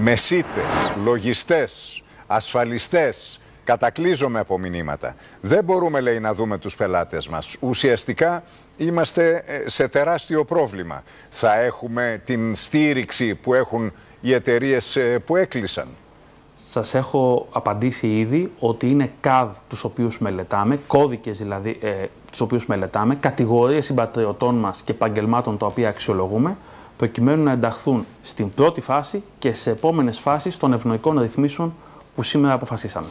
μεσίτες, λογιστές, ασφαλιστές κατακλείζομαι από μηνύματα. Δεν μπορούμε, λέει, να δούμε τους πελάτες μας. Ουσιαστικά είμαστε ε, σε τεράστιο πρόβλημα. Θα έχουμε την στήριξη που έχουν οι εταιρείες ε, που έκλεισαν. Σας έχω απαντήσει ήδη ότι είναι CAD τους οποίους μελετάμε, κώδικες δηλαδή ε, τους οποίους μελετάμε, κατηγορίες συμπατριωτών μας και επαγγελμάτων τα οποία αξιολογούμε προκειμένου να ενταχθούν στην πρώτη φάση και σε επόμενες φάσεις των ευνοϊκών ρυθμίσεων που σήμερα αποφασίσαμε.